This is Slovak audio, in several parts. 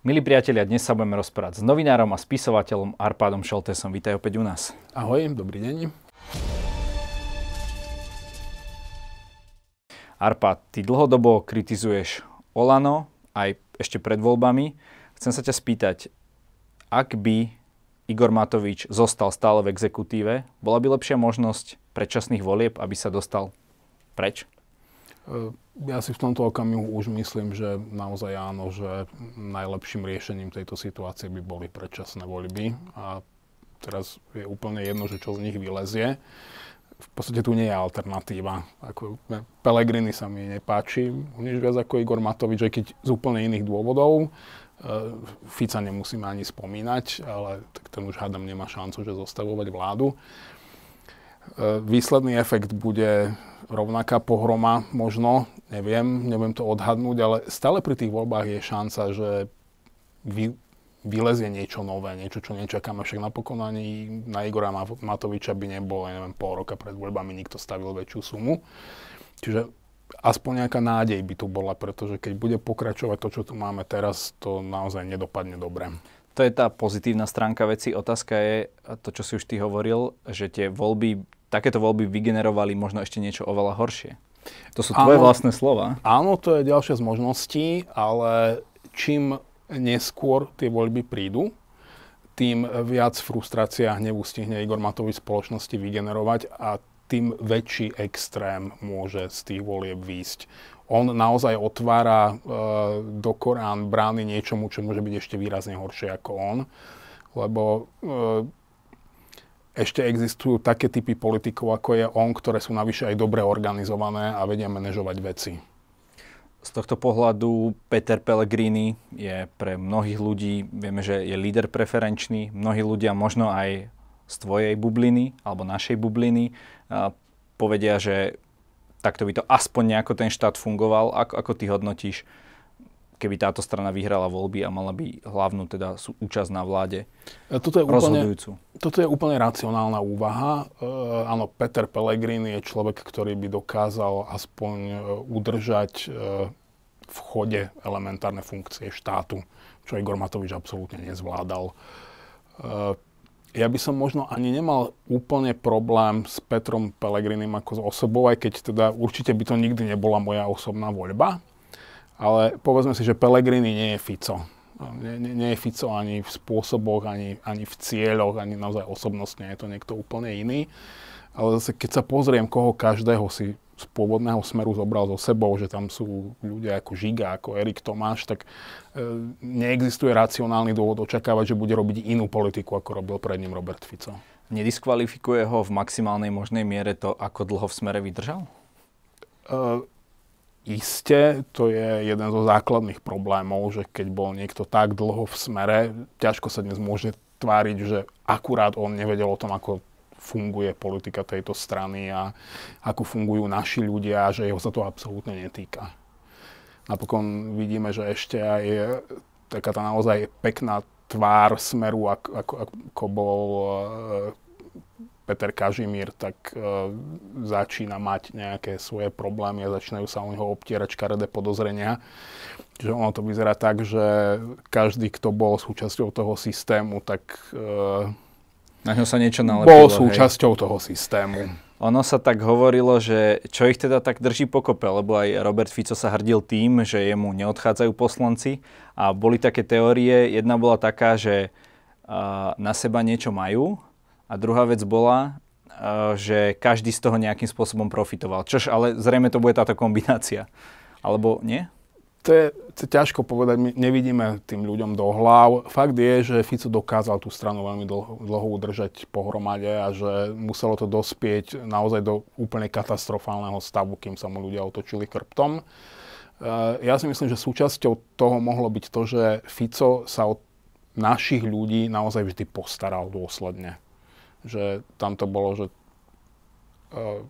Milí priatelia, dnes sa budeme rozprávať s novinárom a spisovateľom Arpádom Šoltesom. Vítaj opäť u nás. Ahoj, dobrý deň. Arpád, ty dlhodobo kritizuješ Olano, aj ešte pred voľbami. Chcem sa ťa spýtať, ak by Igor Matovič zostal stále v exekutíve, bola by lepšia možnosť predčasných volieb, aby sa dostal preč? Ehm, ja si v tomto okamihu už myslím, že naozaj áno, že najlepším riešením tejto situácie by boli predčasné voľby a teraz je úplne jedno, že čo z nich vylezie. V podstate tu nie je alternatíva. Ako, Pelegrini sa mi nepáči, nič viac ako Igor Matovič, aj keď z úplne iných dôvodov. Ehm, Fica nemusíme ani spomínať, ale tak ten už hádam nemá šancu, že zostavovať vládu. E, výsledný efekt bude rovnaká pohroma, možno, neviem, neviem to odhadnúť, ale stále pri tých voľbách je šanca, že vy, vylezie niečo nové, niečo, čo nečakáme. Však napokon ani na Igora Matoviča by nebolo, ja neviem, pol roka pred voľbami nikto stavil väčšiu sumu. Čiže aspoň nejaká nádej by tu bola, pretože keď bude pokračovať to, čo tu máme teraz, to naozaj nedopadne dobre. To je tá pozitívna stránka veci. Otázka je to, čo si už ty hovoril, že tie voľby takéto voľby vygenerovali možno ešte niečo oveľa horšie. To sú tvoje áno, vlastné slova. Áno, to je ďalšia z možností, ale čím neskôr tie voľby prídu, tým viac frustrácia a hnevu stihne Igor Matovič spoločnosti vygenerovať a tým väčší extrém môže z tých volieb výjsť. On naozaj otvára e, do Korán brány niečomu, čo môže byť ešte výrazne horšie ako on, lebo e, ešte existujú také typy politikov, ako je on, ktoré sú navyše aj dobre organizované a vedia manažovať veci. Z tohto pohľadu Peter Pellegrini je pre mnohých ľudí, vieme, že je líder preferenčný, mnohí ľudia možno aj z tvojej bubliny alebo našej bubliny povedia, že takto by to aspoň nejako ten štát fungoval. Ako, ako ty hodnotíš keby táto strana vyhrala voľby a mala by hlavnú teda účasť na vláde e, toto je úplne, Toto je úplne racionálna úvaha. E, áno, Peter Pellegrini je človek, ktorý by dokázal aspoň e, udržať e, v chode elementárne funkcie štátu, čo Igor Matovič absolútne nezvládal. E, ja by som možno ani nemal úplne problém s Petrom Pelegrinim ako s osobou, aj keď teda určite by to nikdy nebola moja osobná voľba ale povedzme si, že Pellegrini nie je Fico. Nie, nie, nie je Fico ani v spôsoboch, ani, ani v cieľoch, ani naozaj osobnostne je to niekto úplne iný. Ale zase, keď sa pozriem, koho každého si z pôvodného smeru zobral so sebou, že tam sú ľudia ako Žiga, ako Erik Tomáš, tak e, neexistuje racionálny dôvod očakávať, že bude robiť inú politiku, ako robil pred ním Robert Fico. Nediskvalifikuje ho v maximálnej možnej miere to, ako dlho v smere vydržal? E, iste, to je jeden zo základných problémov, že keď bol niekto tak dlho v smere, ťažko sa dnes môže tváriť, že akurát on nevedel o tom, ako funguje politika tejto strany a ako fungujú naši ľudia a že jeho sa to absolútne netýka. Napokon vidíme, že ešte aj taká tá naozaj pekná tvár smeru, ako, ako, ako bol Peter Kažimír, tak e, začína mať nejaké svoje problémy a začínajú sa u neho obtierať škaredé podozrenia. Čiže ono to vyzerá tak, že každý, kto bol súčasťou toho systému, tak e, na ňo sa niečo nalepilo. Bol súčasťou hej. toho systému. Ono sa tak hovorilo, že čo ich teda tak drží pokope, lebo aj Robert Fico sa hrdil tým, že jemu neodchádzajú poslanci a boli také teórie. Jedna bola taká, že na seba niečo majú a druhá vec bola, eh, že každý z toho nejakým spôsobom profitoval. Čož ale zrejme to bude táto kombinácia. Alebo nie? To je, to je ťažko povedať, my nevidíme tým ľuďom do hlav. Fakt je, že Fico dokázal tú stranu veľmi dlho, dlho udržať pohromade a že muselo to dospieť naozaj do úplne katastrofálneho stavu, kým sa mu ľudia otočili krptom. Eh, ja si myslím, že súčasťou toho mohlo byť to, že Fico sa od našich ľudí naozaj vždy postaral dôsledne že tam to bolo, že e,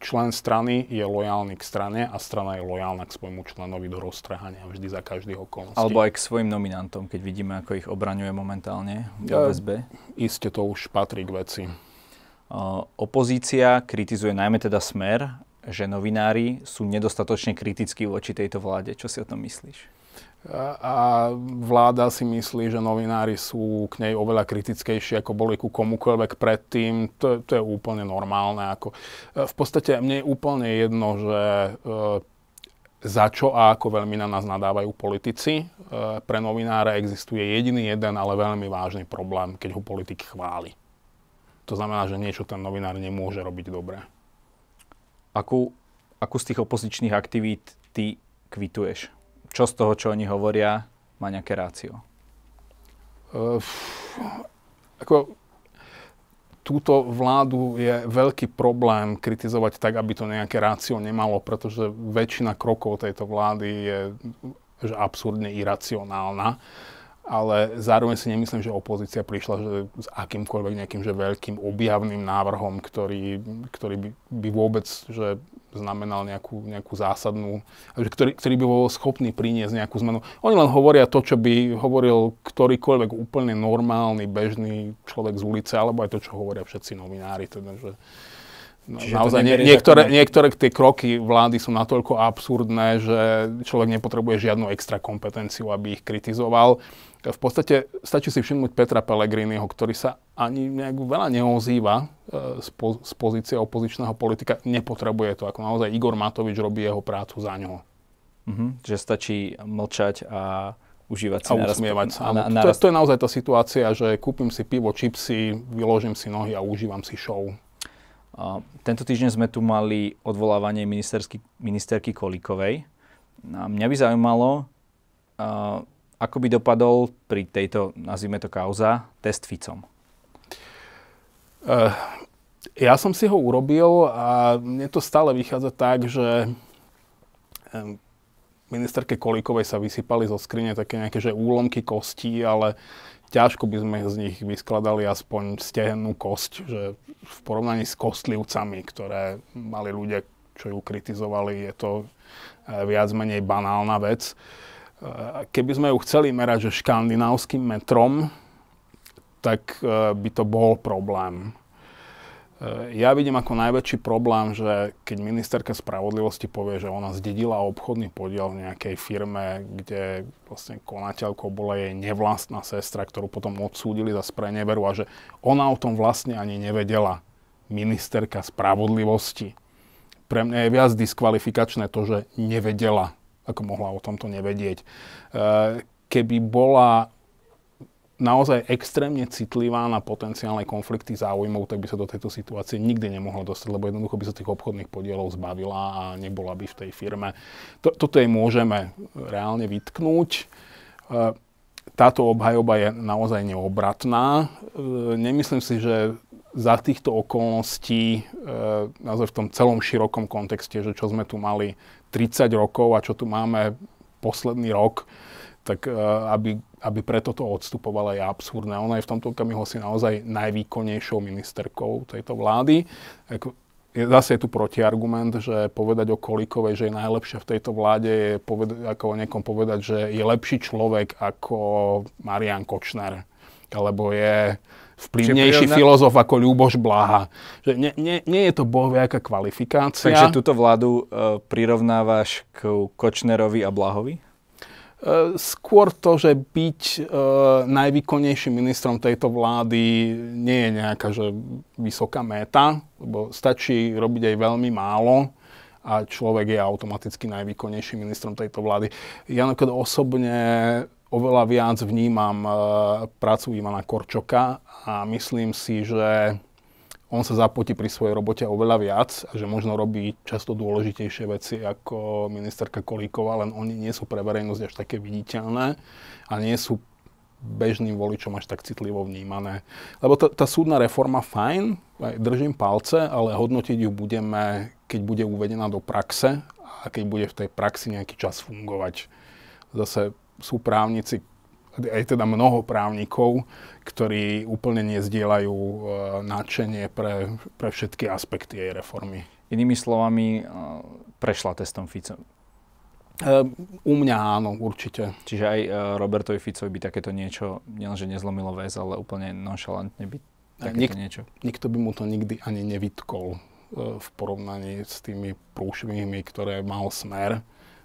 člen strany je lojálny k strane a strana je lojálna k svojmu členovi do roztrhania vždy za každý okolnosti. Alebo aj k svojim nominantom, keď vidíme, ako ich obraňuje momentálne v OSB. Ja, iste to už patrí k veci. E, opozícia kritizuje najmä teda smer, že novinári sú nedostatočne kritickí voči tejto vláde. Čo si o tom myslíš? a vláda si myslí, že novinári sú k nej oveľa kritickejší, ako boli ku komukoľvek predtým. To, to je úplne normálne. Ako, e, v podstate mne je úplne jedno, že e, za čo a ako veľmi na nás nadávajú politici. E, pre novinára existuje jediný jeden, ale veľmi vážny problém, keď ho politik chváli. To znamená, že niečo ten novinár nemôže robiť dobre. Ako z tých opozičných aktivít ty kvituješ? čo z toho, čo oni hovoria, má nejaké rácio? Uh, ako, túto vládu je veľký problém kritizovať tak, aby to nejaké rácio nemalo, pretože väčšina krokov tejto vlády je že absurdne iracionálna. Ale zároveň si nemyslím, že opozícia prišla že s akýmkoľvek nejakým že veľkým objavným návrhom, ktorý, ktorý by, by vôbec že znamenal nejakú, nejakú zásadnú, ktorý, ktorý by bol schopný priniesť nejakú zmenu. Oni len hovoria to, čo by hovoril ktorýkoľvek úplne normálny, bežný človek z ulice, alebo aj to, čo hovoria všetci novinári. Teda, že, No, Čiže naozaj nie, niektoré, niektoré tie kroky vlády sú natoľko absurdné, že človek nepotrebuje žiadnu extra kompetenciu, aby ich kritizoval. V podstate stačí si všimnúť Petra Pellegriniho, ktorý sa ani nejak veľa neozýva e, z, pozície opozičného politika. Nepotrebuje to, ako naozaj Igor Matovič robí jeho prácu za ňoho. Mhm, že stačí mlčať a užívať si a naraz, usmievať sa. Na, naraz. To, to je naozaj tá situácia, že kúpim si pivo, čipsy, vyložím si nohy a užívam si show. Tento týždeň sme tu mali odvolávanie ministerky Kolikovej. A mňa by zaujímalo, ako by dopadol pri tejto, nazvime to kauza, test Ficom. Eh, ja som si ho urobil a mne to stále vychádza tak, že ministerke Kolíkovej sa vysypali zo skrine také nejaké že úlomky kostí, ale ťažko by sme z nich vyskladali aspoň stehennú kosť, že v porovnaní s kostlivcami, ktoré mali ľudia, čo ju kritizovali, je to eh, viac menej banálna vec. Eh, keby sme ju chceli merať, že škandinávským metrom, tak eh, by to bol problém. Eh, ja vidím ako najväčší problém, že keď ministerka spravodlivosti povie, že ona zdedila obchodný podiel v nejakej firme, kde vlastne konateľkou bola jej nevlastná sestra, ktorú potom odsúdili za spreneveru a že ona o tom vlastne ani nevedela ministerka spravodlivosti. Pre mňa je viac diskvalifikačné to, že nevedela, ako mohla o tomto nevedieť. Eh, keby bola naozaj extrémne citlivá na potenciálne konflikty záujmov, tak by sa do tejto situácie nikdy nemohla dostať, lebo jednoducho by sa tých obchodných podielov zbavila a nebola by v tej firme. Toto jej môžeme reálne vytknúť. E, táto obhajoba je naozaj neobratná. E, nemyslím si, že za týchto okolností, e, naozaj v tom celom širokom kontexte, že čo sme tu mali 30 rokov a čo tu máme posledný rok, tak e, aby, aby preto to odstupovala je absurdné. Ona je v tomto okamihu asi naozaj najvýkonnejšou ministerkou tejto vlády. Zase je tu protiargument, že povedať o Kolikovej, že je najlepšia v tejto vláde, je poved- ako o niekom povedať, že je lepší človek ako Marian Kočner. Alebo je vplyvnejší prírodná... filozof ako Ľuboš Blaha. Že nie, nie, nie je to bohviaká kvalifikácia. Takže túto vládu uh, prirovnávaš k Kočnerovi a Blahovi? E, skôr to, že byť e, najvýkonnejším ministrom tejto vlády nie je nejaká že vysoká méta, lebo stačí robiť aj veľmi málo a človek je automaticky najvýkonnejším ministrom tejto vlády. Ja napríklad osobne oveľa viac vnímam e, prácu Ivana Korčoka a myslím si, že on sa zapotí pri svojej robote oveľa viac a že možno robí často dôležitejšie veci ako ministerka Kolíková, len oni nie sú pre verejnosť až také viditeľné a nie sú bežným voličom až tak citlivo vnímané. Lebo t- tá súdna reforma fajn, držím palce, ale hodnotiť ju budeme, keď bude uvedená do praxe a keď bude v tej praxi nejaký čas fungovať. Zase sú právnici, aj teda mnoho právnikov, ktorí úplne nezdielajú e, nadšenie pre, pre všetky aspekty jej reformy. Inými slovami, e, prešla testom Fico. E, u mňa áno, určite. Čiže aj Robertovi Ficovi by takéto niečo nielenže nezlomilo väz, ale úplne nonšalantne by takéto Nik- niečo. Nikto by mu to nikdy ani nevytkol v porovnaní s tými prúšvými, ktoré mal smer,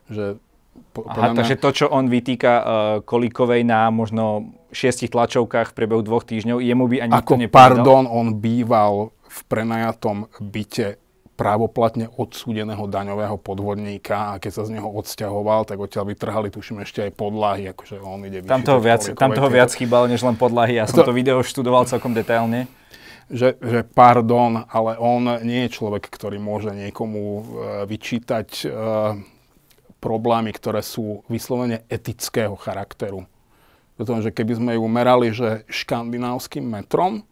že po, Aha, mňa... takže to, čo on vytýka uh, eh, Kolikovej na možno šiestich tlačovkách v priebehu dvoch týždňov, jemu by ani Ako, to nepovedal? pardon, on býval v prenajatom byte právoplatne odsúdeného daňového podvodníka a keď sa z neho odsťahoval, tak odtiaľ vytrhali, tuším, ešte aj podlahy, akože on ide tam toho, viac, tam toho viac chýbalo, než len podlahy, ja som to, to video študoval celkom detailne. Že, že pardon, ale on nie je človek, ktorý môže niekomu eh, vyčítať eh, problémy, ktoré sú vyslovene etického charakteru. Pretože keby sme ju merali, že škandinávským metrom,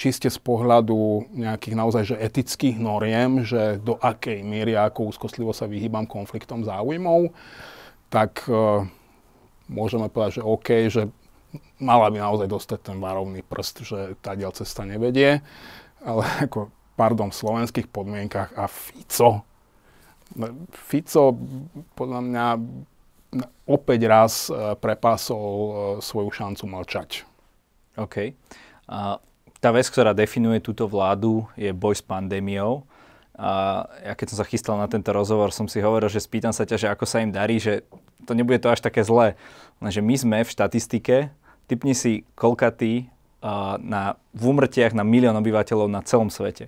čiste z pohľadu nejakých naozaj že etických noriem, že do akej miery a ako úzkostlivo sa vyhýbam konfliktom záujmov, tak e, môžeme povedať, že OK, že mala by naozaj dostať ten varovný prst, že tá diel cesta nevedie. Ale ako, pardon, v slovenských podmienkach a Fico Fico podľa mňa opäť raz e, prepásol e, svoju šancu mlčať. OK. A tá vec, ktorá definuje túto vládu, je boj s pandémiou. A ja keď som sa chystal na tento rozhovor, som si hovoril, že spýtam sa ťa, že ako sa im darí, že to nebude to až také zlé. Lenže my sme v štatistike, typni si, koľka ty na, v úmrtiach na milión obyvateľov na celom svete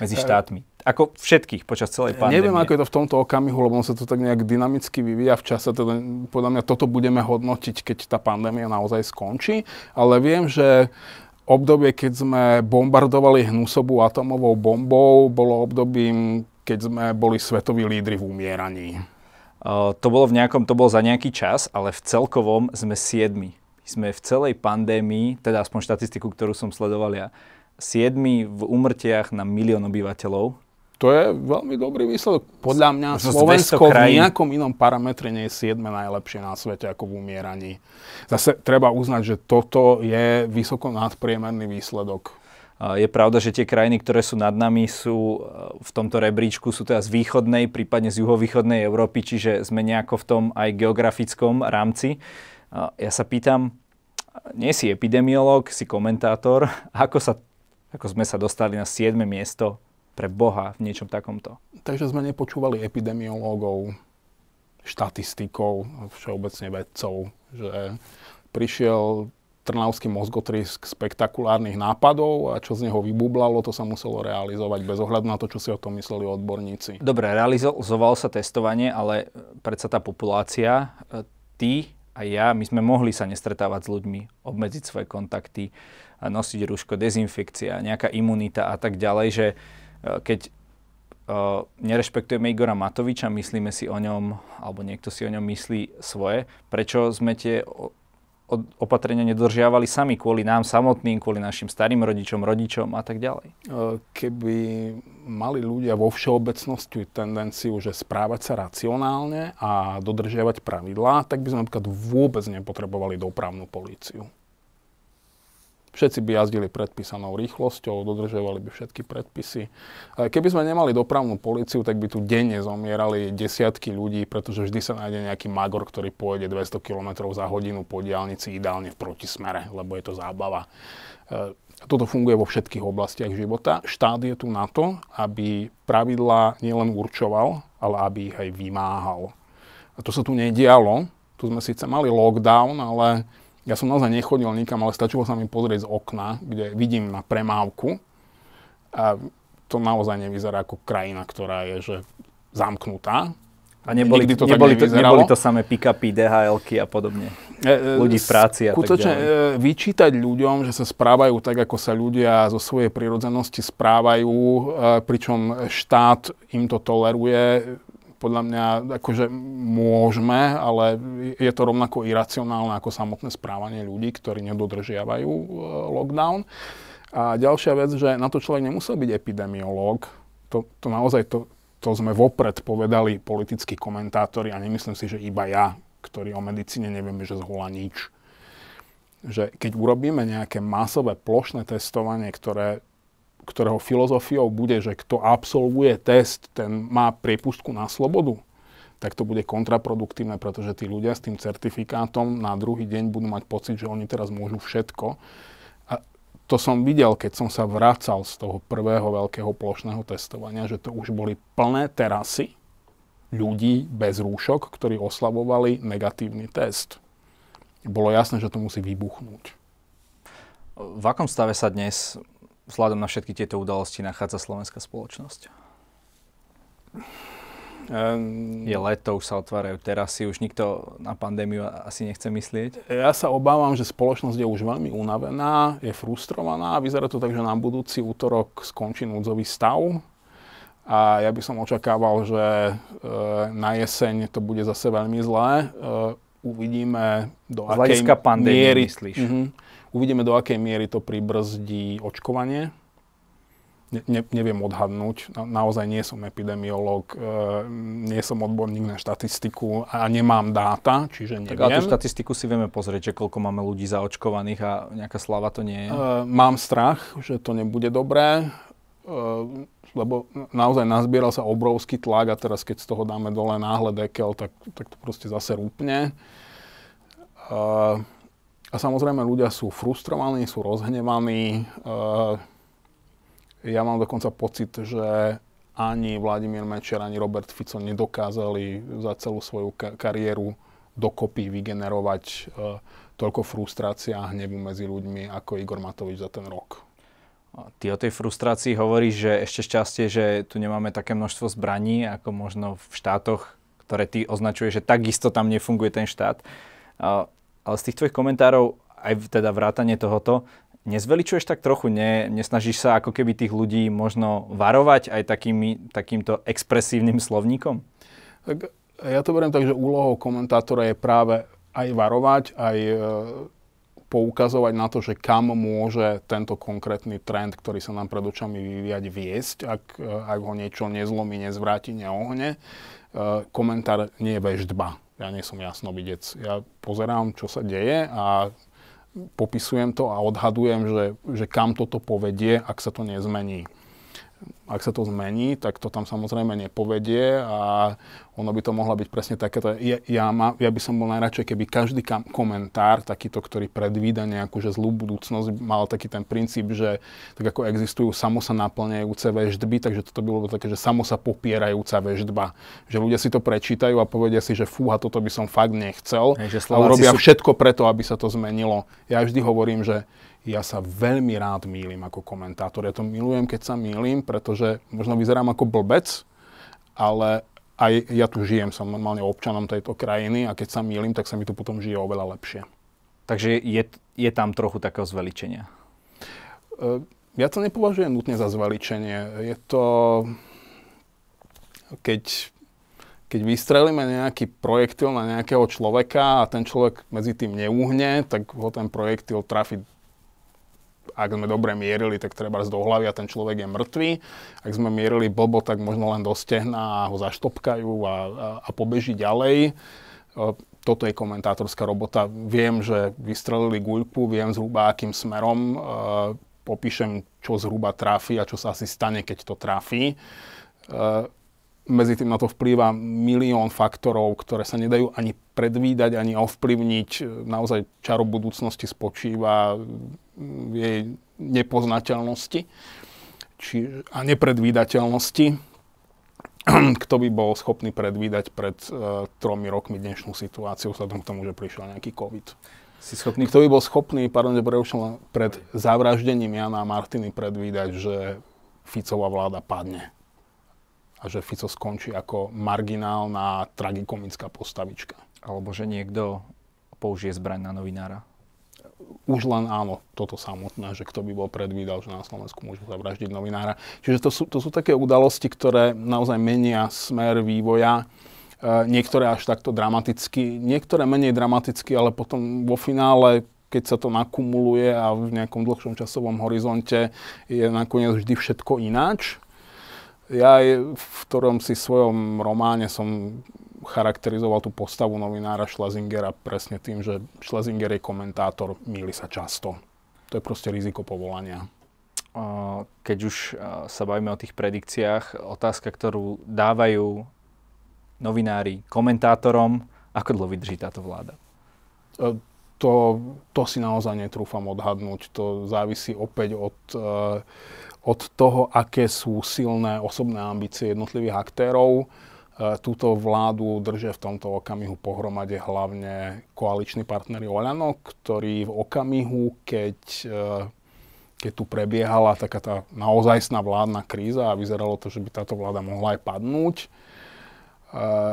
medzi e, štátmi. Ako všetkých počas celej pandémie. Neviem, ako je to v tomto okamihu, lebo on sa to tak nejak dynamicky vyvíja v čase. Teda, podľa mňa toto budeme hodnotiť, keď tá pandémia naozaj skončí. Ale viem, že obdobie, keď sme bombardovali hnusobu atomovou bombou, bolo obdobím, keď sme boli svetoví lídry v umieraní. to bolo v nejakom, to bolo za nejaký čas, ale v celkovom sme siedmi. Sme v celej pandémii, teda aspoň štatistiku, ktorú som sledoval ja, siedmi v umrtiach na milión obyvateľov to je veľmi dobrý výsledok. Podľa mňa Zos Slovensko v nejakom inom parametre nie je 7 najlepšie na svete ako v umieraní. Zase treba uznať, že toto je vysoko nadpriemerný výsledok. Je pravda, že tie krajiny, ktoré sú nad nami, sú e, v tomto rebríčku, sú teda z východnej, prípadne z juhovýchodnej Európy, čiže sme nejako v tom aj geografickom rámci. Ja sa pýtam, nie si epidemiolog, si komentátor, ako, sa, ako sme sa dostali na 7. miesto pre Boha v niečom takomto. Takže sme nepočúvali epidemiológov, štatistikov, všeobecne vedcov, že prišiel Trnavský mozgotrisk spektakulárnych nápadov a čo z neho vybublalo, to sa muselo realizovať bez ohľadu na to, čo si o tom mysleli odborníci. Dobre, realizovalo sa testovanie, ale predsa tá populácia, e, ty a ja, my sme mohli sa nestretávať s ľuďmi, obmedziť svoje kontakty, nosiť rúško, dezinfekcia, nejaká imunita a tak ďalej, že E, keď e, nerešpektujeme Igora Matoviča, myslíme si o ňom, alebo niekto si o ňom myslí svoje, prečo sme tie opatrenia nedržiavali sami kvôli nám samotným, kvôli našim starým rodičom, rodičom a tak ďalej. E, keby mali ľudia vo všeobecnosti tendenciu, že správať sa racionálne a dodržiavať pravidlá, tak by sme napríklad vôbec nepotrebovali dopravnú políciu. Všetci by jazdili predpísanou rýchlosťou, dodržovali by všetky predpisy. Keby sme nemali dopravnú policiu, tak by tu denne zomierali desiatky ľudí, pretože vždy sa nájde nejaký magor, ktorý pôjde 200 km za hodinu po diálnici, ideálne v protismere, lebo je to zábava. E, toto funguje vo všetkých oblastiach života. Štát je tu na to, aby pravidlá nielen určoval, ale aby ich aj vymáhal. A to sa tu nedialo. Tu sme síce mali lockdown, ale ja som naozaj nechodil nikam, ale stačilo sa mi pozrieť z okna, kde vidím na premávku. A to naozaj nevyzerá ako krajina, ktorá je že zamknutá. A neboli, Nikdy to neboli, tak to, neboli to samé pick-upy, dhl a podobne. E, e, ľudí v práci a skutočne, tak ďalej. E, vyčítať ľuďom, že sa správajú tak, ako sa ľudia zo svojej prirodzenosti správajú, e, pričom štát im to toleruje, podľa mňa akože môžeme, ale je to rovnako iracionálne ako samotné správanie ľudí, ktorí nedodržiavajú e, lockdown. A ďalšia vec, že na to človek nemusel byť epidemiológ. To, to naozaj to, to sme vopred povedali politickí komentátori a nemyslím si, že iba ja, ktorý o medicíne nevieme, že zhola nič že keď urobíme nejaké masové plošné testovanie, ktoré ktorého filozofiou bude, že kto absolvuje test, ten má priepustku na slobodu, tak to bude kontraproduktívne, pretože tí ľudia s tým certifikátom na druhý deň budú mať pocit, že oni teraz môžu všetko. A to som videl, keď som sa vracal z toho prvého veľkého plošného testovania, že to už boli plné terasy ľudí bez rúšok, ktorí oslavovali negatívny test. Bolo jasné, že to musí vybuchnúť. V akom stave sa dnes vzhľadom na všetky tieto udalosti nachádza slovenská spoločnosť? Um, je leto, už sa otvárajú terasy, už nikto na pandémiu asi nechce myslieť. Ja sa obávam, že spoločnosť je už veľmi unavená, je frustrovaná. Vyzerá to tak, že na budúci útorok skončí núdzový stav. A ja by som očakával, že e, na jeseň to bude zase veľmi zlé. E, uvidíme, do Z akej pandémie, miery... myslíš? Mm-hmm Uvidíme, do akej miery to pribrzdí očkovanie. Ne, ne, neviem odhadnúť, Na, naozaj nie som epidemiológ, e, nie som odborník na štatistiku a nemám dáta, čiže neviem. Tak a tú štatistiku si vieme pozrieť, že koľko máme ľudí zaočkovaných a nejaká slava to nie je. E, mám strach, že to nebude dobré, e, lebo naozaj nazbieral sa obrovský tlak a teraz keď z toho dáme dole náhle dekel, tak, tak to proste zase rúpne. E, a samozrejme ľudia sú frustrovaní, sú rozhnevaní. E, ja mám dokonca pocit, že ani Vladimír Mečer, ani Robert Fico nedokázali za celú svoju kariéru dokopy vygenerovať e, toľko frustrácia a hnevu medzi ľuďmi ako Igor Matovič za ten rok. Ty o tej frustrácii hovoríš, že ešte šťastie, že tu nemáme také množstvo zbraní, ako možno v štátoch, ktoré ty označuješ, že takisto tam nefunguje ten štát ale z tých tvojich komentárov, aj teda vrátanie tohoto, nezveličuješ tak trochu, ne, nesnažíš sa ako keby tých ľudí možno varovať aj takými, takýmto expresívnym slovníkom? Tak e, ja to beriem tak, že úlohou komentátora je práve aj varovať, aj e, poukazovať na to, že kam môže tento konkrétny trend, ktorý sa nám pred očami vyvíjať, viesť, ak, e, ak ho niečo nezlomí, nezvráti, neohne. Komentár nie je beždba ja nie som jasnovidec. Ja pozerám, čo sa deje a popisujem to a odhadujem, že, že kam toto povedie, ak sa to nezmení ak sa to zmení, tak to tam samozrejme nepovedie a ono by to mohla byť presne takéto. Ja, ja, ma, ja by som bol najradšej, keby každý kam, komentár, takýto, ktorý predvída nejakú že zlú budúcnosť, mal taký ten princíp, že tak ako existujú samo sa naplňajúce väždby, takže toto by bolo také, že samo sa popierajúca väždba. Že ľudia si to prečítajú a povedia si, že fúha, toto by som fakt nechcel. Hej, a urobia sú... všetko preto, aby sa to zmenilo. Ja vždy hovorím, že ja sa veľmi rád mýlim ako komentátor. Ja to milujem, keď sa mýlim, pretože možno vyzerám ako blbec, ale aj ja tu žijem, som normálne občanom tejto krajiny a keď sa mýlim, tak sa mi tu potom žije oveľa lepšie. Takže je, je tam trochu takého zveličenia? E, ja to nepovažujem nutne za zveličenie. Je to... Keď keď vystrelíme nejaký projektil na nejakého človeka a ten človek medzi tým neuhne, tak ho ten projektil trafi ak sme dobre mierili, tak treba z dohlavia ten človek je mŕtvý. Ak sme mierili bobo, tak možno len dostehná a ho zaštopkajú a, a, a pobeží ďalej. E, toto je komentátorská robota. Viem, že vystrelili guľku, viem zhruba akým smerom. E, popíšem, čo zhruba trafi a čo sa asi stane, keď to trafí e, medzi tým na to vplýva milión faktorov, ktoré sa nedajú ani predvídať, ani ovplyvniť. Naozaj čaro budúcnosti spočíva jej nepoznateľnosti či, a nepredvídateľnosti, kto by bol schopný predvídať pred uh, tromi rokmi dnešnú situáciu, vzhľadom k tomu, že prišiel nejaký COVID. Si schopný... Kto by bol schopný, pardon, že preušiel pred zavraždením Jana a Martiny predvídať, že Ficová vláda padne a že Fico skončí ako marginálna tragikomická postavička. Alebo že niekto použije zbraň na novinára už len áno, toto samotné, že kto by bol predvídal, že na Slovensku môžu zavraždiť novinára. Čiže to sú, to sú také udalosti, ktoré naozaj menia smer vývoja. E, niektoré až takto dramaticky, niektoré menej dramaticky, ale potom vo finále keď sa to nakumuluje a v nejakom dlhšom časovom horizonte je nakoniec vždy všetko ináč. Ja, v ktorom si svojom románe som charakterizoval tú postavu novinára Schlesingera presne tým, že Schlesinger je komentátor, míli sa často. To je proste riziko povolania. Keď už sa bavíme o tých predikciách, otázka, ktorú dávajú novinári komentátorom, ako dlho vydrží táto vláda? E, to, to si naozaj netrúfam odhadnúť. To závisí opäť od, e, od toho, aké sú silné osobné ambície jednotlivých aktérov. E, túto vládu držia v tomto okamihu pohromade hlavne koaliční partnery Oľano, ktorí v okamihu, keď, e, keď tu prebiehala taká tá naozajstná vládna kríza a vyzeralo to, že by táto vláda mohla aj padnúť, e,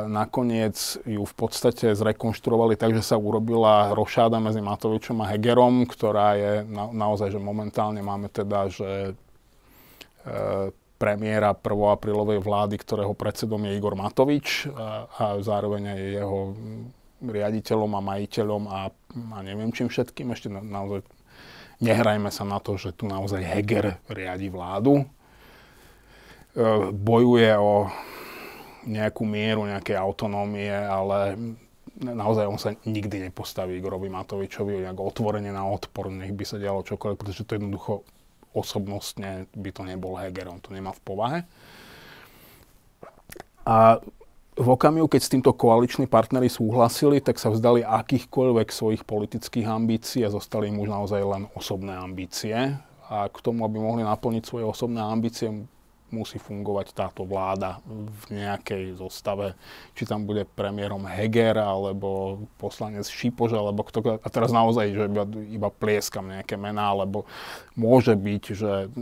nakoniec ju v podstate zrekonštruovali tak, že sa urobila rošáda medzi Matovičom a Hegerom, ktorá je na, naozaj, že momentálne máme teda, že premiéra prvoaprílovej vlády, ktorého predsedom je Igor Matovič a, a zároveň aj jeho mm, riaditeľom a majiteľom a, a neviem čím všetkým. Ešte na, naozaj nehrajme sa na to, že tu naozaj Heger riadi vládu. E, bojuje o nejakú mieru, nejaké autonómie, ale naozaj on sa nikdy nepostaví Igorovi Matovičovi nejak otvorene na odpor, nech by sa dialo čokoľvek, pretože to jednoducho osobnostne by to nebol Heger, on to nemá v povahe. A v okamihu, keď s týmto koaliční partnery súhlasili, tak sa vzdali akýchkoľvek svojich politických ambícií a zostali im už naozaj len osobné ambície. A k tomu, aby mohli naplniť svoje osobné ambície, musí fungovať táto vláda v nejakej zostave. Či tam bude premiérom Heger, alebo poslanec Šipoš, alebo kto... A teraz naozaj, že iba, iba plieskam nejaké mená, alebo môže byť, že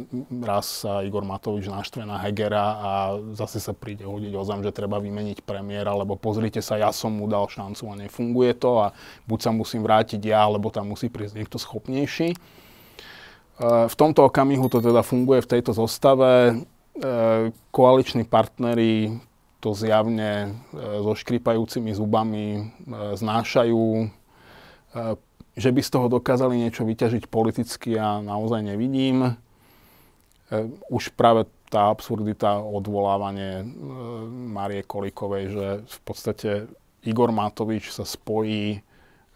raz sa Igor Matovič naštve na Hegera a zase sa príde hodiť o zem, že treba vymeniť premiéra, lebo pozrite sa, ja som mu dal šancu a nefunguje to a buď sa musím vrátiť ja, alebo tam musí prísť niekto schopnejší. E, v tomto okamihu to teda funguje v tejto zostave. E, koaliční partnery to zjavne e, so škripajúcimi zubami e, znášajú. Že by z toho dokázali niečo vyťažiť politicky, ja naozaj nevidím. Už práve tá absurdita odvolávanie Marie Kolikovej, že v podstate Igor Matovič sa spojí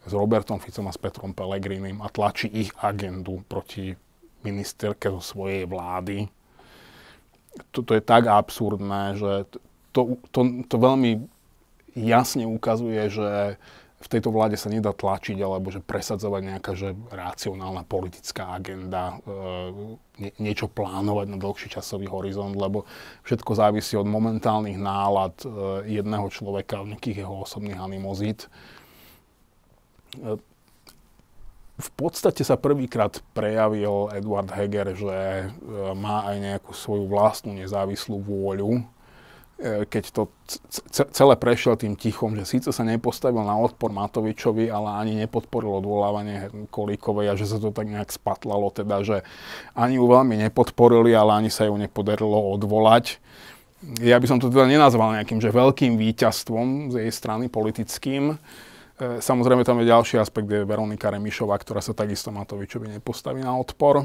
s Robertom Ficom a s Petrom Pelegrinim a tlačí ich agendu proti ministerke zo svojej vlády toto je tak absurdné, že to, to, to veľmi jasne ukazuje, že v tejto vláde sa nedá tlačiť alebo že presadzovať nejaká že racionálna politická agenda, e, nie, niečo plánovať na dlhší časový horizont, lebo všetko závisí od momentálnych nálad e, jedného človeka, nejakých jeho osobných animozít. E, v podstate sa prvýkrát prejavil Edward Heger, že e, má aj nejakú svoju vlastnú nezávislú vôľu, e, keď to celé prešiel tým tichom, že síce sa nepostavil na odpor Matovičovi, ale ani nepodporil odvolávanie Kolíkovej a že sa to tak nejak spatlalo, teda, že ani ju veľmi nepodporili, ale ani sa ju nepodarilo odvolať. Ja by som to teda nenazval nejakým že veľkým víťazstvom z jej strany politickým, E, samozrejme tam je ďalší aspekt, kde je Veronika Remišová, ktorá sa takisto Matovičovi nepostaví na odpor. E,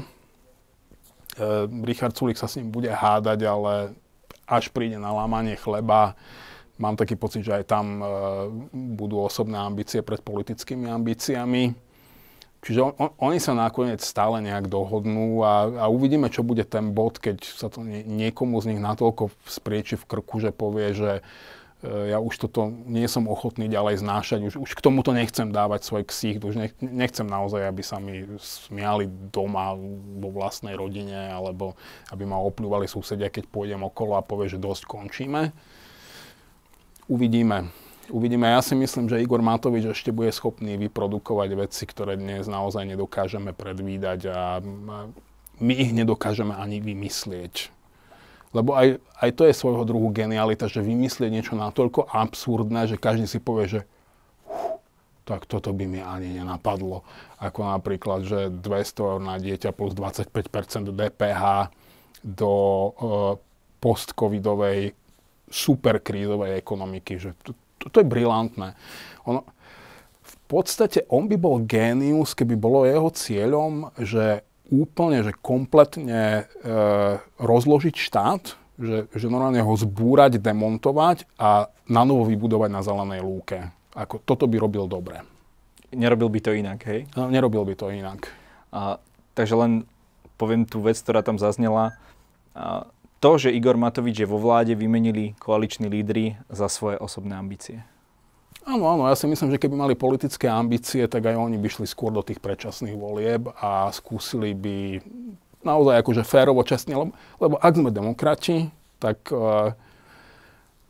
Richard Sulik sa s ním bude hádať, ale až príde na lámanie chleba, mám taký pocit, že aj tam e, budú osobné ambície pred politickými ambíciami. Čiže on, oni sa nakoniec stále nejak dohodnú a, a uvidíme, čo bude ten bod, keď sa to nie, niekomu z nich natoľko sprieči v krku, že povie, že E, ja už toto nie som ochotný ďalej znášať, už, už k tomuto nechcem dávať svoj ksich, už nech, nechcem naozaj, aby sa mi smiali doma vo vlastnej rodine, alebo aby ma opľúvali susedia, keď pôjdem okolo a povie, že dosť končíme. Uvidíme. Uvidíme. Ja si myslím, že Igor Matovič ešte bude schopný vyprodukovať veci, ktoré dnes naozaj nedokážeme predvídať a my ich nedokážeme ani vymyslieť lebo aj, aj to je svojho druhu genialita, že vymyslie niečo natoľko absurdné, že každý si povie, že tak toto by mi ani nenapadlo. Ako napríklad, že 200 eur na dieťa plus 25% DPH do e, postcovidovej superkrízovej ekonomiky. Že to, to, to je brilantné. Ono, v podstate on by bol génius, keby bolo jeho cieľom, že úplne, že kompletne e, rozložiť štát, že, že normálne ho zbúrať, demontovať a na novo vybudovať na zelenej lúke. Ako, toto by robil dobre. Nerobil by to inak, hej? No, nerobil by to inak. A, takže len poviem tú vec, ktorá tam zaznela. A, to, že Igor Matovič je vo vláde, vymenili koaliční lídry za svoje osobné ambície. Áno, áno, ja si myslím, že keby mali politické ambície, tak aj oni by šli skôr do tých predčasných volieb a skúsili by naozaj akože férovo, čestne, lebo, lebo ak sme demokrati, tak eh,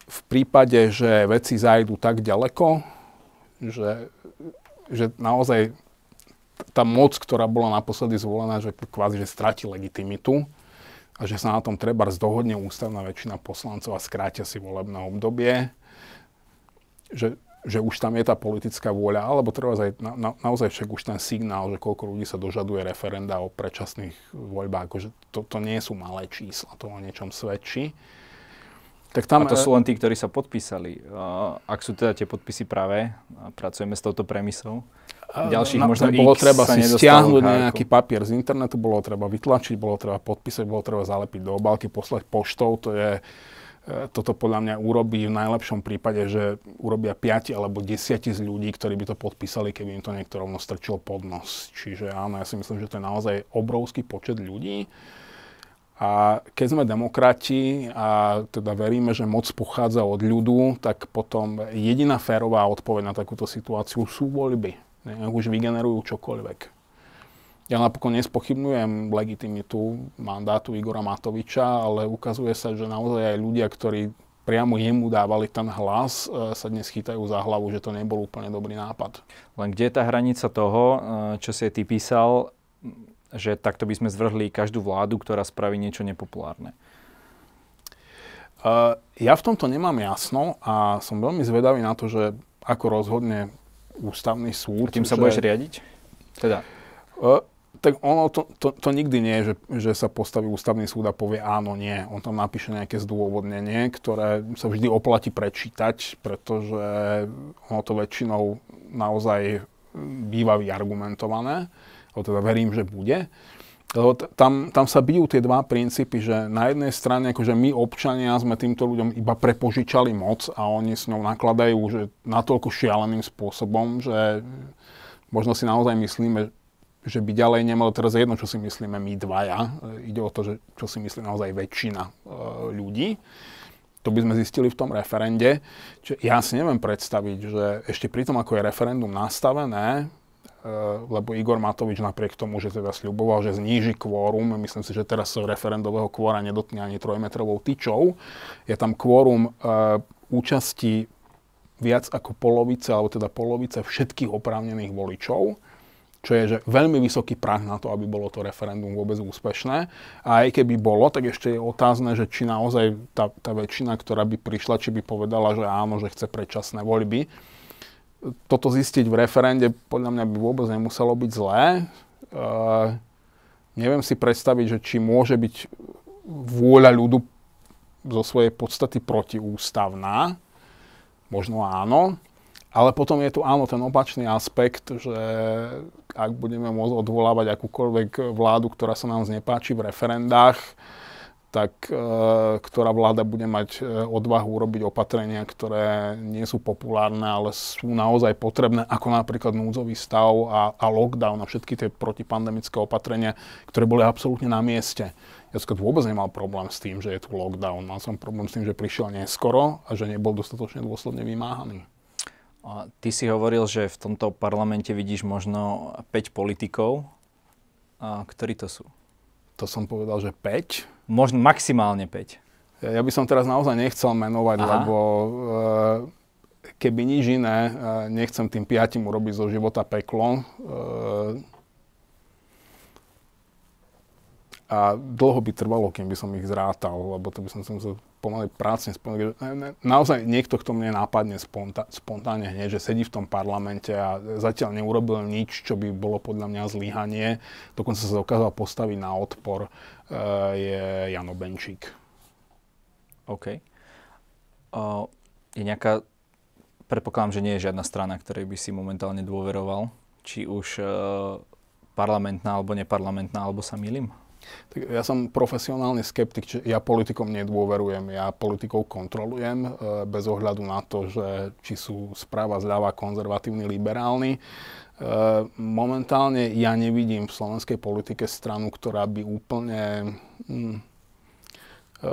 v prípade, že veci zajdu tak ďaleko, že, že naozaj tá moc, ktorá bola naposledy zvolená, že kvázi, že stráti legitimitu a že sa na tom treba zdohodne ústavná väčšina poslancov a skrátia si volebné obdobie, že že už tam je tá politická vôľa, alebo treba aj, na, na, naozaj však už ten signál, že koľko ľudí sa dožaduje referenda o predčasných voľbách, akože to, to nie sú malé čísla, to o niečom svedčí. Tak tam, a to e- sú len tí, ktorí sa podpísali. Ak sú teda tie podpisy pravé, pracujeme s touto premisou. Ďalších na, možno Bolo X treba si stiahnuť nejaký papier z internetu, bolo treba vytlačiť, bolo treba podpísať, bolo treba zalepiť do obálky, poslať poštou. To je, toto podľa mňa urobí v najlepšom prípade, že urobia 5 alebo 10 z ľudí, ktorí by to podpísali, keby im to niekto rovno strčil pod nos. Čiže áno, ja si myslím, že to je naozaj obrovský počet ľudí. A keď sme demokrati a teda veríme, že moc pochádza od ľudu, tak potom jediná férová odpoveď na takúto situáciu sú voľby. Ne, už vygenerujú čokoľvek. Ja napokon nespochybnujem legitimitu mandátu Igora Matoviča, ale ukazuje sa, že naozaj aj ľudia, ktorí priamo jemu dávali ten hlas, e, sa dnes chytajú za hlavu, že to nebol úplne dobrý nápad. Len kde je tá hranica toho, e, čo si ty písal, že takto by sme zvrhli každú vládu, ktorá spraví niečo nepopulárne? E, ja v tomto nemám jasno a som veľmi zvedavý na to, že ako rozhodne ústavný súd. A tým sa že... budeš riadiť? Teda tak ono to, to, to nikdy nie je, že, že sa postaví ústavný súd a povie áno, nie. On tam napíše nejaké zdôvodnenie, ktoré sa vždy oplatí prečítať, pretože ono to väčšinou naozaj býva vyargumentované, Ale teda verím, že bude. Lebo tam, tam sa bijú tie dva princípy, že na jednej strane akože my občania sme týmto ľuďom iba prepožičali moc a oni s ňou nakladajú že natoľko šialeným spôsobom, že možno si naozaj myslíme, že by ďalej nemalo teraz jedno, čo si myslíme my dvaja. E, ide o to, že čo si myslí naozaj väčšina e, ľudí. To by sme zistili v tom referende. Čiže ja si neviem predstaviť, že ešte pri tom, ako je referendum nastavené, e, lebo Igor Matovič napriek tomu, že teda sľuboval, že zníži kvórum, myslím si, že teraz sa referendového kvóra nedotkne ani trojmetrovou tyčou, je tam kvórum účasti viac ako polovice alebo teda polovica všetkých oprávnených voličov čo je že veľmi vysoký prach na to, aby bolo to referendum vôbec úspešné. A aj keby bolo, tak ešte je otázne, že či naozaj tá, tá väčšina, ktorá by prišla, či by povedala, že áno, že chce predčasné voľby. Toto zistiť v referende podľa mňa by vôbec nemuselo byť zlé. E, neviem si predstaviť, že či môže byť vôľa ľudu zo svojej podstaty protiústavná. Možno áno, ale potom je tu áno ten opačný aspekt, že ak budeme môcť odvolávať akúkoľvek vládu, ktorá sa nám znepáči v referendách, tak e, ktorá vláda bude mať e, odvahu urobiť opatrenia, ktoré nie sú populárne, ale sú naozaj potrebné, ako napríklad núdzový stav a, a lockdown a všetky tie protipandemické opatrenia, ktoré boli absolútne na mieste. Ja skôr vôbec nemal problém s tým, že je tu lockdown. Mal som problém s tým, že prišiel neskoro a že nebol dostatočne dôsledne vymáhaný. Ty si hovoril, že v tomto parlamente vidíš možno 5 politikov. A ktorí to sú? To som povedal, že 5. Možno maximálne 5. Ja by som teraz naozaj nechcel menovať, Aha. lebo e, keby nič iné, e, nechcem tým piatim urobiť zo života peklo. E, A dlho by trvalo, kým by som ich zrátal, lebo to by som sa musel pomaly prácne spomenúť. Naozaj niekto, kto mne nápadne spontá, spontánne hneď, že sedí v tom parlamente a zatiaľ neurobil nič, čo by bolo podľa mňa zlyhanie, dokonca sa dokázal postaviť na odpor, e, je Jano Benčík. OK. Uh, je nejaká, predpokladám, že nie je žiadna strana, ktorej by si momentálne dôveroval, či už uh, parlamentná alebo neparlamentná, alebo sa milím? Tak ja som profesionálny skeptik, čiže ja politikom nedôverujem, ja politikov kontrolujem e, bez ohľadu na to, že či sú správa zľava konzervatívni, liberálni. E, momentálne ja nevidím v slovenskej politike stranu, ktorá by úplne hm, e,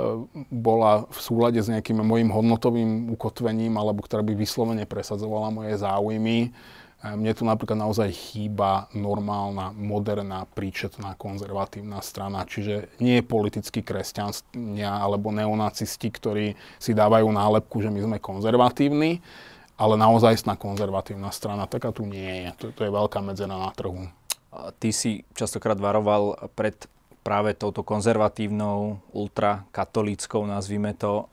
bola v súlade s nejakým mojim hodnotovým ukotvením alebo ktorá by vyslovene presadzovala moje záujmy. Mne tu napríklad naozaj chýba normálna, moderná, príčetná, konzervatívna strana, čiže nie je politicky kresťania alebo neonacisti, ktorí si dávajú nálepku, že my sme konzervatívni, ale naozajstná konzervatívna strana, taká tu nie je. To, to je veľká medzera na trhu. Ty si častokrát varoval pred práve touto konzervatívnou, ultrakatolíckou, nazvime to,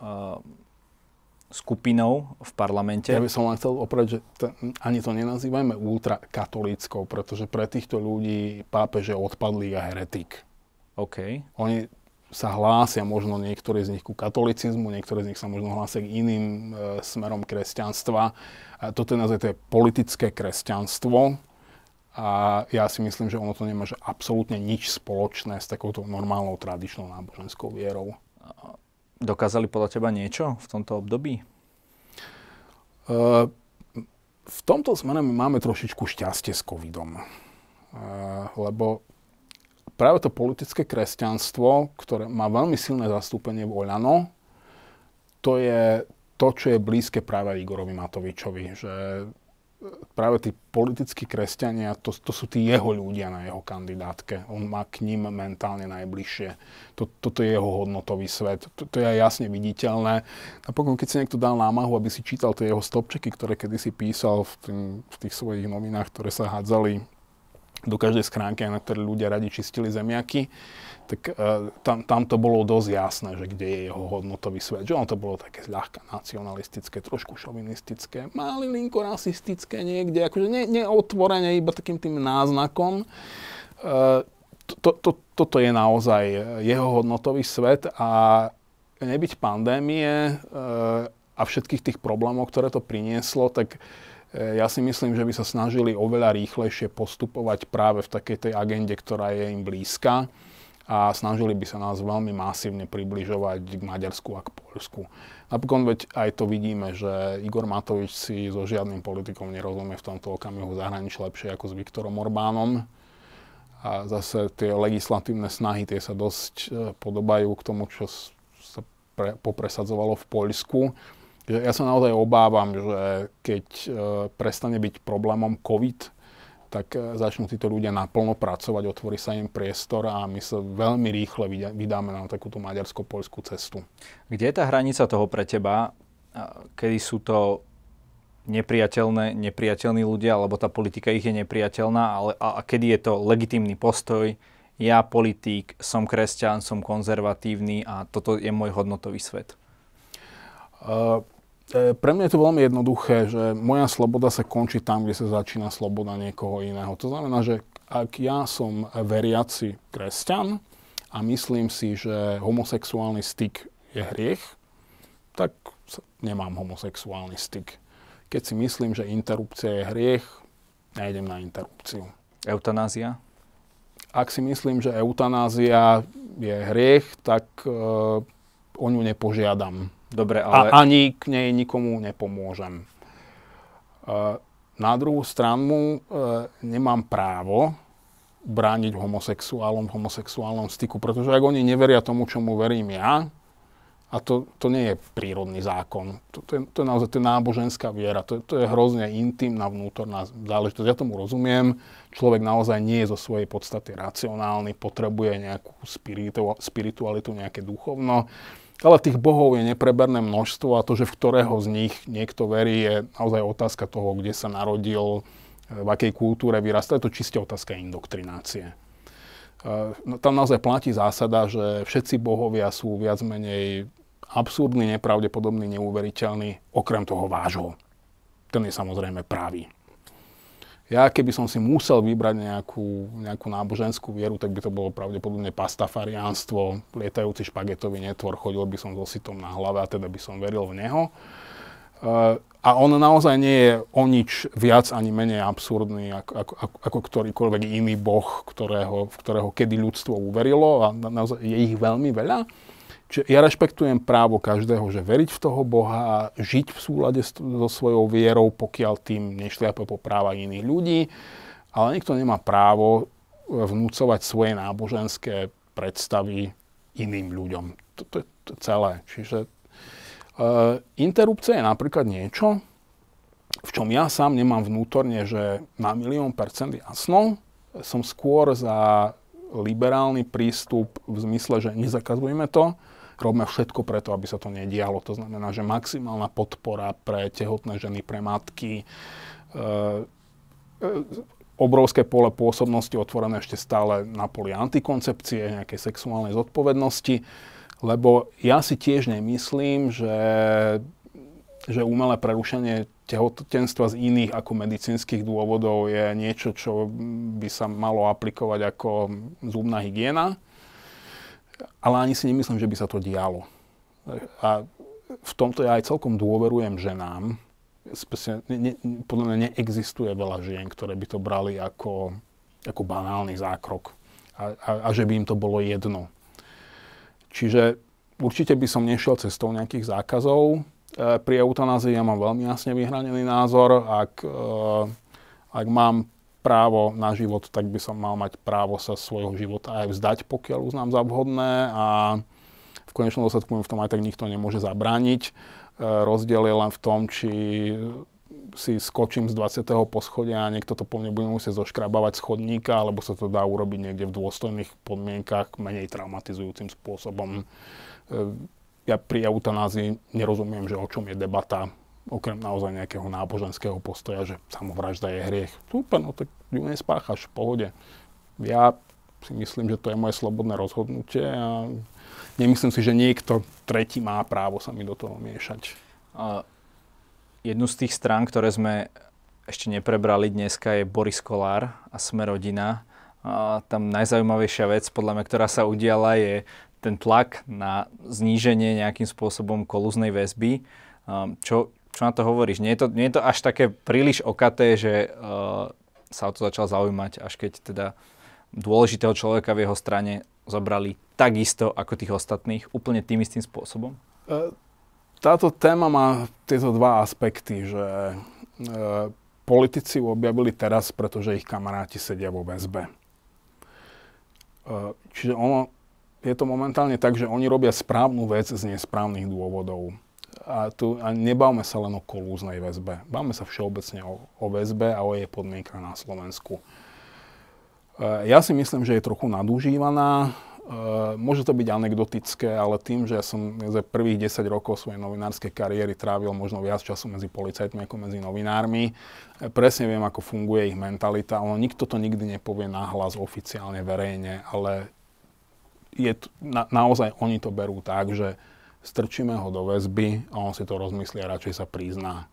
skupinou v parlamente. Ja by som len chcel opraviť, že t- ani to nenazývajme ultrakatolíckou, pretože pre týchto ľudí pápeže je a heretik. OK. Oni sa hlásia možno niektorí z nich ku katolicizmu, niektorí z nich sa možno hlásia k iným e, smerom kresťanstva. A toto je naozaj to je politické kresťanstvo. A ja si myslím, že ono to nemá že absolútne nič spoločné s takouto normálnou tradičnou náboženskou vierou dokázali podľa teba niečo v tomto období? Uh, v tomto smere máme trošičku šťastie s covidom. Uh, lebo práve to politické kresťanstvo, ktoré má veľmi silné zastúpenie v Oľano, to je to, čo je blízke práve Igorovi Matovičovi. Že práve tí politickí kresťania, to, to sú tí jeho ľudia na jeho kandidátke. On má k ním mentálne najbližšie. toto je jeho hodnotový svet. To, to je jasne viditeľné. Napokon, keď si niekto dal námahu, aby si čítal tie jeho stopčeky, ktoré kedysi písal v, tým, v tých svojich novinách, ktoré sa hádzali do každej schránky, na ktoré ľudia radi čistili zemiaky, tak uh, tam, tam to bolo dosť jasné, že kde je jeho hodnotový svet. Že ono to bolo také ľahká nacionalistické, trošku šovinistické, linko rasistické niekde, akože ne, neotvorene, iba takým tým náznakom. Uh, to, to, toto je naozaj jeho hodnotový svet a nebyť pandémie uh, a všetkých tých problémov, ktoré to prinieslo, tak uh, ja si myslím, že by sa snažili oveľa rýchlejšie postupovať práve v takej tej agende, ktorá je im blízka a snažili by sa nás veľmi masívne približovať k Maďarsku a k Polsku. Napokon veď aj to vidíme, že Igor Matovič si so žiadnym politikom nerozumie v tomto okamihu zahraničí lepšie ako s Viktorom Orbánom. A zase tie legislatívne snahy, tie sa dosť e, podobajú k tomu, čo sa pre, popresadzovalo v Poľsku. Ja sa naozaj obávam, že keď e, prestane byť problémom COVID, tak e, začnú títo ľudia naplno pracovať, otvorí sa im priestor a my sa veľmi rýchle vydáme na takúto maďarsko-poľskú cestu. Kde je tá hranica toho pre teba, kedy sú to nepriateľné, nepriateľní ľudia, alebo tá politika ich je nepriateľná, ale a, a kedy je to legitímny postoj, ja politík, som kresťan, som konzervatívny a toto je môj hodnotový svet? Uh, E, pre mňa je to veľmi jednoduché, že moja sloboda sa končí tam, kde sa začína sloboda niekoho iného. To znamená, že ak ja som veriaci kresťan a myslím si, že homosexuálny styk je hriech, tak nemám homosexuálny styk. Keď si myslím, že interrupcia je hriech, nejdem na interrupciu. Eutanázia? Ak si myslím, že eutanázia je hriech, tak e, o ňu nepožiadam Dobre, ale... A ani k nej nikomu nepomôžem. E, na druhú stranu e, nemám právo brániť homosexuálom v homosexuálnom styku, pretože ak oni neveria tomu, čomu verím ja, a to, to nie je prírodný zákon, to, to, je, to je naozaj to je náboženská viera, to, to je hrozne intimná vnútorná záležitosť. Ja tomu rozumiem, človek naozaj nie je zo svojej podstaty racionálny, potrebuje nejakú spiritu, spiritualitu, nejaké duchovno. Ale tých bohov je nepreberné množstvo a to, že v ktorého z nich niekto verí, je naozaj otázka toho, kde sa narodil, v akej kultúre vyrastá. Je to čiste otázka indoktrinácie. E, no, tam naozaj platí zásada, že všetci bohovia sú viac menej absurdný, nepravdepodobný, neuveriteľný, okrem toho vášho. Ten je samozrejme pravý. Ja keby som si musel vybrať nejakú, nejakú náboženskú vieru, tak by to bolo pravdepodobne pastafariánstvo, lietajúci špagetový netvor, chodil by som so sitom na hlave a teda by som veril v neho. Uh, a on naozaj nie je o nič viac ani menej absurdný ako, ako, ako, ako ktorýkoľvek iný boh, ktorého, v ktorého kedy ľudstvo uverilo a naozaj je ich veľmi veľa. Čiže ja rešpektujem právo každého, že veriť v toho Boha a žiť v súlade so svojou vierou, pokiaľ tým nešliapuje po práva iných ľudí, ale nikto nemá právo e, vnúcovať svoje náboženské predstavy iným ľuďom. To je celé. Čiže Uh, interrupcia je napríklad niečo, v čom ja sám nemám vnútorne, že na milión percent jasno. Som skôr za liberálny prístup v zmysle, že nezakazujeme to, robíme všetko preto, aby sa to nedialo. To znamená, že maximálna podpora pre tehotné ženy, pre matky, e, e, obrovské pole pôsobnosti otvorené ešte stále na poli antikoncepcie, nejakej sexuálnej zodpovednosti, lebo ja si tiež nemyslím, že, že umelé prerušenie tehotenstva z iných ako medicínskych dôvodov je niečo, čo by sa malo aplikovať ako zubná hygiena ale ani si nemyslím, že by sa to dialo. A v tomto ja aj celkom dôverujem ženám. Spesne, ne, podľa mňa neexistuje veľa žien, ktoré by to brali ako, ako banálny zákrok a, a, a že by im to bolo jedno. Čiže určite by som nešiel cestou nejakých zákazov. E, pri eutanázii ja mám veľmi jasne vyhranený názor. Ak, e, ak mám právo na život, tak by som mal mať právo sa svojho života aj vzdať, pokiaľ uznám za vhodné a v konečnom dôsledku v tom aj tak nikto nemôže zabrániť. E, rozdiel je len v tom, či si skočím z 20. poschodia a niekto to po mne bude musieť zoškrabávať z chodníka, alebo sa to dá urobiť niekde v dôstojných podmienkach, menej traumatizujúcim spôsobom. E, ja pri eutanázii nerozumiem, že o čom je debata okrem naozaj nejakého náboženského postoja, že samovražda je hriech. Super, no tak ju nespácháš, v pohode. Ja si myslím, že to je moje slobodné rozhodnutie a nemyslím si, že niekto tretí má právo sa mi do toho miešať. A jednu z tých strán, ktoré sme ešte neprebrali dneska je Boris Kolár a Sme rodina. A tam najzaujímavejšia vec, podľa mňa, ktorá sa udiala, je ten tlak na zníženie nejakým spôsobom kolúznej väzby, čo čo na to hovoríš? Nie je to, nie je to až také príliš okaté, že uh, sa o to začal zaujímať, až keď teda dôležitého človeka v jeho strane zobrali takisto ako tých ostatných, úplne tým istým spôsobom? Uh, táto téma má tieto dva aspekty, že e, politici ju objavili teraz, pretože ich kamaráti sedia vo väzbe. E, čiže ono, je to momentálne tak, že oni robia správnu vec z nesprávnych dôvodov a, tu, a nebavme sa len o kolúznej väzbe. Bavme sa všeobecne o, o väzbe a o jej podmienkach na Slovensku. E, ja si myslím, že je trochu nadužívaná. Uh, môže to byť anekdotické, ale tým, že ja som za prvých 10 rokov svojej novinárskej kariéry trávil možno viac času medzi policajtmi ako medzi novinármi, presne viem, ako funguje ich mentalita. Ono nikto to nikdy nepovie nahlas oficiálne, verejne, ale je, na, naozaj oni to berú tak, že strčíme ho do väzby a on si to rozmyslí a radšej sa prizná.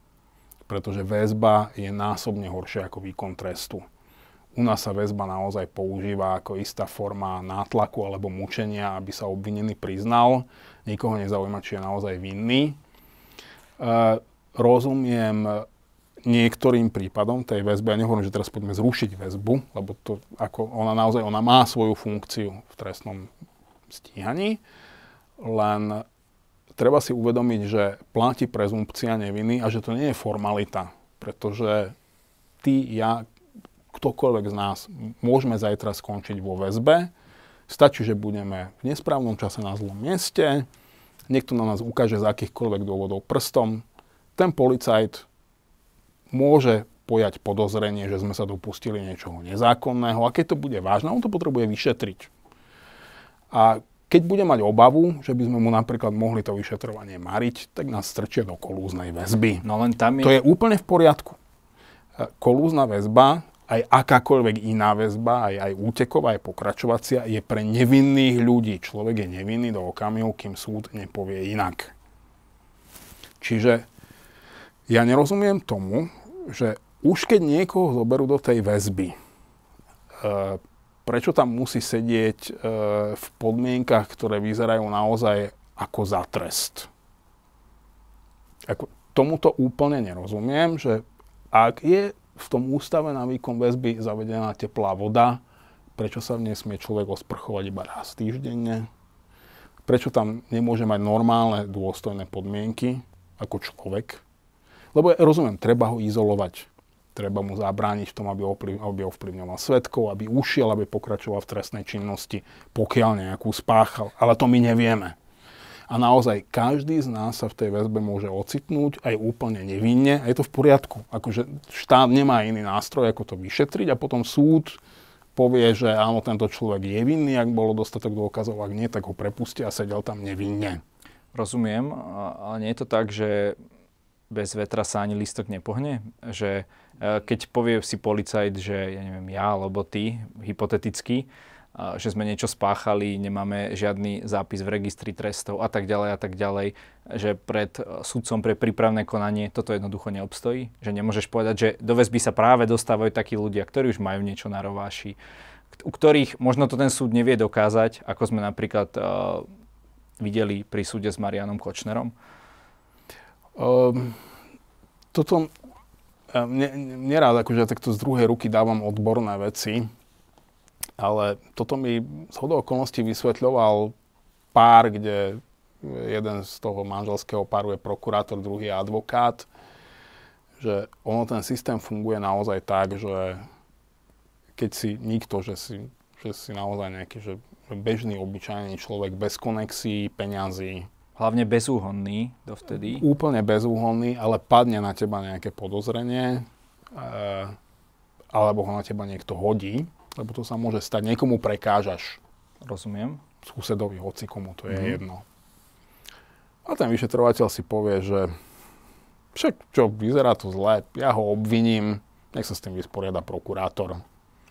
Pretože väzba je násobne horšia ako výkon trestu. U nás sa väzba naozaj používa ako istá forma nátlaku alebo mučenia, aby sa obvinený priznal. Nikoho nezaujíma, či je naozaj vinný. E, rozumiem niektorým prípadom tej väzby, ja nehovorím, že teraz poďme zrušiť väzbu, lebo to, ako ona naozaj ona má svoju funkciu v trestnom stíhaní, len treba si uvedomiť, že platí prezumpcia neviny a že to nie je formalita. Pretože ty, ja, ktokoľvek z nás môžeme zajtra skončiť vo väzbe. Stačí, že budeme v nesprávnom čase na zlom mieste, niekto na nás ukáže z akýchkoľvek dôvodov prstom. Ten policajt môže pojať podozrenie, že sme sa dopustili niečoho nezákonného a keď to bude vážne, on to potrebuje vyšetriť. A keď bude mať obavu, že by sme mu napríklad mohli to vyšetrovanie mariť, tak nás strčia do kolúznej väzby. No len tam je... To je úplne v poriadku. E, kolúzna väzba, aj akákoľvek iná väzba, aj, aj úteková, aj pokračovacia, je pre nevinných ľudí. Človek je nevinný do okamihu, kým súd nepovie inak. Čiže ja nerozumiem tomu, že už keď niekoho zoberú do tej väzby, e, prečo tam musí sedieť e, v podmienkach, ktoré vyzerajú naozaj ako za trest. Ako, tomuto úplne nerozumiem, že ak je v tom ústave na výkon väzby zavedená teplá voda, prečo sa v smie človek osprchovať iba raz týždenne, prečo tam nemôže mať normálne dôstojné podmienky ako človek. Lebo ja rozumiem, treba ho izolovať treba mu zabrániť v tom, aby, ovplyv, aby ovplyvňoval svetkov, aby ušiel, aby pokračoval v trestnej činnosti, pokiaľ nejakú spáchal. Ale to my nevieme. A naozaj každý z nás sa v tej väzbe môže ocitnúť aj úplne nevinne a je to v poriadku. Akože štát nemá iný nástroj, ako to vyšetriť a potom súd povie, že áno, tento človek je vinný, ak bolo dostatok dôkazov, ak nie, tak ho prepustí a sedel tam nevinne. Rozumiem, ale nie je to tak, že bez vetra sa ani listok nepohne? Že Eh, keď povie si policajt, že ja neviem, ja alebo ty, hypoteticky, eh, že sme niečo spáchali, nemáme žiadny zápis v registri trestov a tak ďalej a tak ďalej, že pred eh, sudcom pre prípravné konanie toto jednoducho neobstojí, že nemôžeš povedať, že do väzby sa práve dostávajú takí ľudia, ktorí už majú niečo na rováši, u ktorých možno to ten súd nevie dokázať, ako sme napríklad uh, videli pri súde s Marianom Kočnerom. Um, toto, E, nerád akože ja takto z druhej ruky dávam odborné veci, ale toto mi z hodou okolností vysvetľoval pár, kde jeden z toho manželského páru je prokurátor, druhý je advokát, že ono ten systém funguje naozaj tak, že keď si nikto, že si, že si naozaj nejaký že bežný, obyčajný človek bez konexií, peňazí, Hlavne bezúhonný dovtedy. Úplne bezúhonný, ale padne na teba nejaké podozrenie, e, alebo ho na teba niekto hodí, lebo to sa môže stať. Niekomu prekážaš. Rozumiem. Susedovi, hoci komu, to je mm. jedno. A ten vyšetrovateľ si povie, že však čo, vyzerá to zle, ja ho obviním, nech sa s tým vysporiada prokurátor.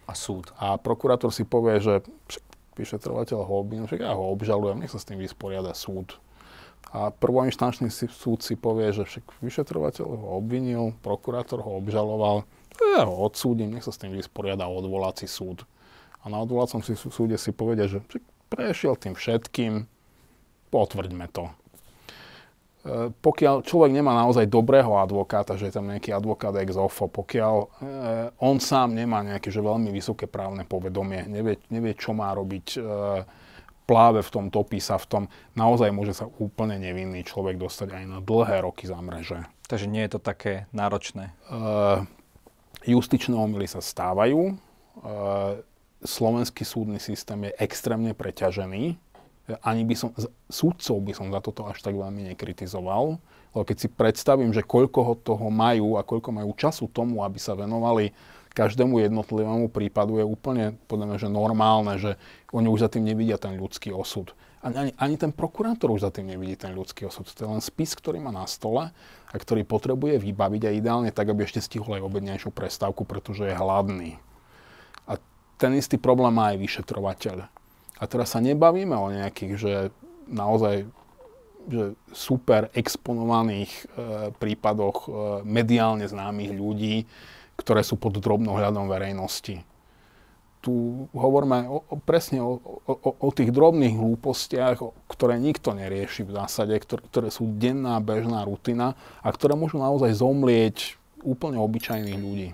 A súd. A prokurátor si povie, že však vyšetrovateľ ho obvinil, však ja ho obžalujem, nech sa s tým vysporiada súd a prvoinštančný súd si povie, že však vyšetrovateľ ho obvinil, prokurátor ho obžaloval, ja ho odsúdim, nech sa s tým vysporiada odvolací súd. A na odvolacom si súde si povedia, že prešiel tým všetkým, potvrďme to. E, pokiaľ človek nemá naozaj dobrého advokáta, že je tam nejaký advokát ex offo, pokiaľ e, on sám nemá nejaké že veľmi vysoké právne povedomie, nevie, nevie čo má robiť, e, pláve v tom topí sa v tom, naozaj môže sa úplne nevinný človek dostať aj na dlhé roky za mreže. Takže nie je to také náročné? Uh, justičné omily sa stávajú. Uh, slovenský súdny systém je extrémne preťažený. Eh, ani by som, súdcov by som za toto až tak veľmi nekritizoval. Lebo keď si predstavím, že koľko toho majú a koľko majú času tomu, aby sa venovali každému jednotlivému prípadu je úplne, podľa mňa, že normálne, že oni už za tým nevidia ten ľudský osud. Ani, ani, ani ten prokurátor už za tým nevidí ten ľudský osud. To je len spis, ktorý má na stole a ktorý potrebuje vybaviť a ideálne tak, aby ešte stihol aj obednejšiu prestávku, pretože je hladný. A ten istý problém má aj vyšetrovateľ. A teraz sa nebavíme o nejakých, že naozaj že super exponovaných e, prípadoch e, mediálne známych ľudí, ktoré sú pod drobnohľadom verejnosti. Tu hovoríme o, o, presne o, o, o tých drobných hlúpostiach, ktoré nikto nerieši v zásade, ktoré, ktoré sú denná bežná rutina a ktoré môžu naozaj zomlieť úplne obyčajných ľudí.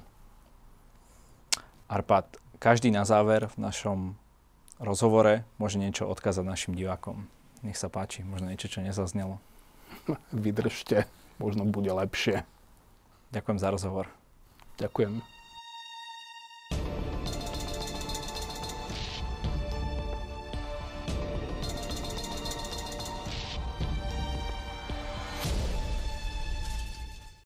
Arpad, každý na záver v našom rozhovore môže niečo odkázať našim divákom. Nech sa páči, možno niečo, čo nezaznelo. Vydržte, možno bude lepšie. Ďakujem za rozhovor. Ďakujem.